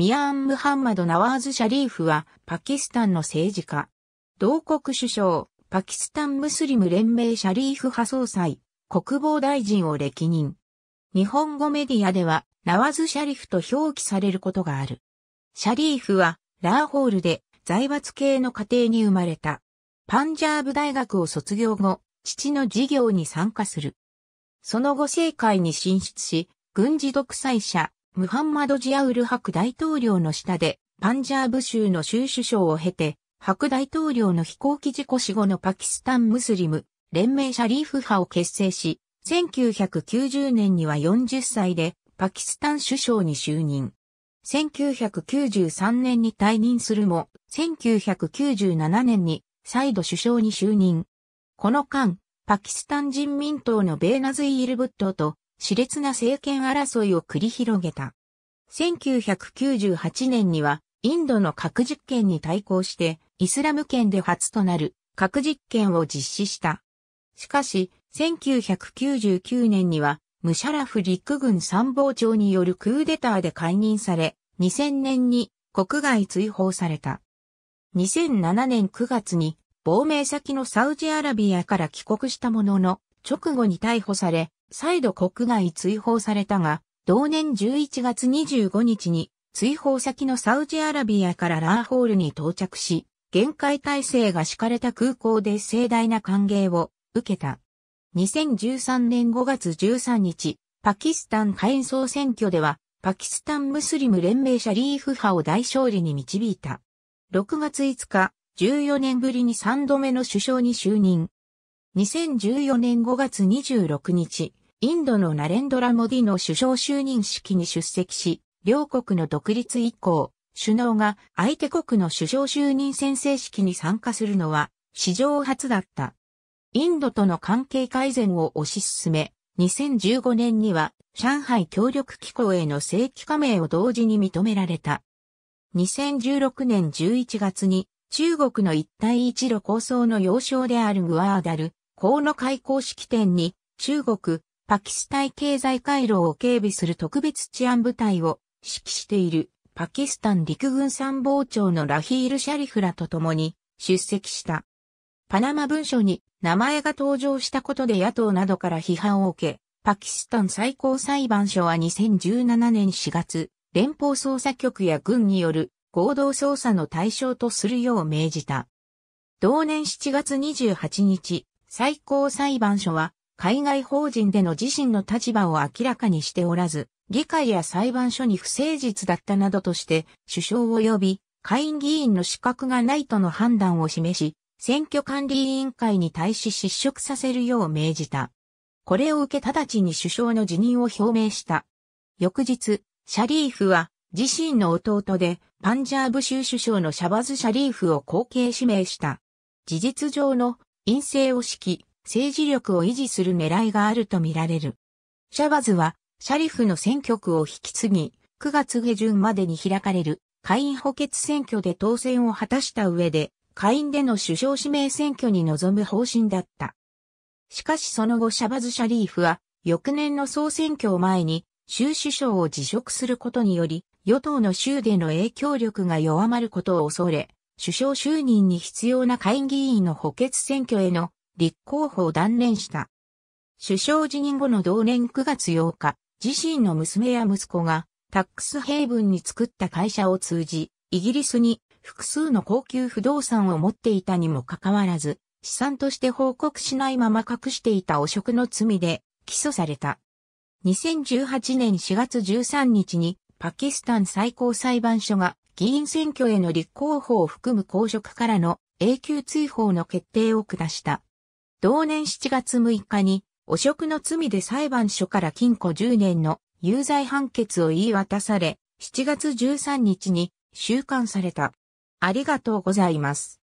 ミアン・ムハンマド・ナワーズ・シャリーフは、パキスタンの政治家。同国首相、パキスタンムスリム連盟シャリーフ派総裁、国防大臣を歴任。日本語メディアでは、ナワズ・シャリフと表記されることがある。シャリーフは、ラーホールで、財閥系の家庭に生まれた。パンジャーブ大学を卒業後、父の事業に参加する。その後政界に進出し、軍事独裁者、ムハンマド・ジアウル・ハク大統領の下で、パンジャーブ州の州首相を経て、ハク大統領の飛行機事故死後のパキスタン・ムスリム、連盟シャリーフ派を結成し、1990年には40歳でパキスタン首相に就任。1993年に退任するも、1997年に再度首相に就任。この間、パキスタン人民党のベーナズイールブットと熾烈な政権争いを繰り広げた。1998年には、インドの核実験に対抗して、イスラム圏で初となる核実験を実施した。しかし、1999年には、ムシャラフ陸軍参謀長によるクーデターで解任され、2000年に国外追放された。2007年9月に亡命先のサウジアラビアから帰国したものの、直後に逮捕され、再度国外追放されたが、同年11月25日に追放先のサウジアラビアからラーホールに到着し、限界体制が敷かれた空港で盛大な歓迎を受けた。2013年5月13日、パキスタン改総選挙では、パキスタンムスリム連盟シャリーフ派を大勝利に導いた。6月5日、14年ぶりに3度目の首相に就任。2014年5月26日、インドのナレンドラ・モディの首相就任式に出席し、両国の独立以降、首脳が相手国の首相就任宣誓式に参加するのは史上初だった。インドとの関係改善を推し進め、2015年には上海協力機構への正規加盟を同時に認められた。2016年11月に中国の一帯一路構想の要衝であるグアーダル、河野開港式典に中国、パキスタイ経済回廊を警備する特別治安部隊を指揮しているパキスタン陸軍参謀長のラヒール・シャリフラと共に出席した。パナマ文書に名前が登場したことで野党などから批判を受け、パキスタン最高裁判所は2017年4月、連邦捜査局や軍による合同捜査の対象とするよう命じた。同年7月28日、最高裁判所は海外法人での自身の立場を明らかにしておらず、議会や裁判所に不誠実だったなどとして、首相を呼び、下院議員の資格がないとの判断を示し、選挙管理委員会に対し失職させるよう命じた。これを受け直ちに首相の辞任を表明した。翌日、シャリーフは自身の弟でパンジャーブ州首相のシャバズ・シャリーフを後継指名した。事実上の陰性を指揮、政治力を維持する狙いがあるとみられる。シャバズは、シャリフの選挙区を引き継ぎ、9月下旬までに開かれる会員補欠選挙で当選を果たした上で、会員での首相指名選挙に臨む方針だった。しかしその後シャバズ・シャリーフは、翌年の総選挙を前に、州首相を辞職することにより、与党の州での影響力が弱まることを恐れ、首相就任に必要な会議員の補欠選挙への立候補を断念した。首相辞任後の同年9月8日、自身の娘や息子がタックスヘイブンに作った会社を通じ、イギリスに複数の高級不動産を持っていたにもかかわらず、資産として報告しないまま隠していた汚職の罪で起訴された。2018年4月13日にパキスタン最高裁判所が議員選挙への立候補を含む公職からの永久追放の決定を下した。同年7月6日に、汚職の罪で裁判所から禁錮10年の有罪判決を言い渡され、7月13日に収監された。ありがとうございます。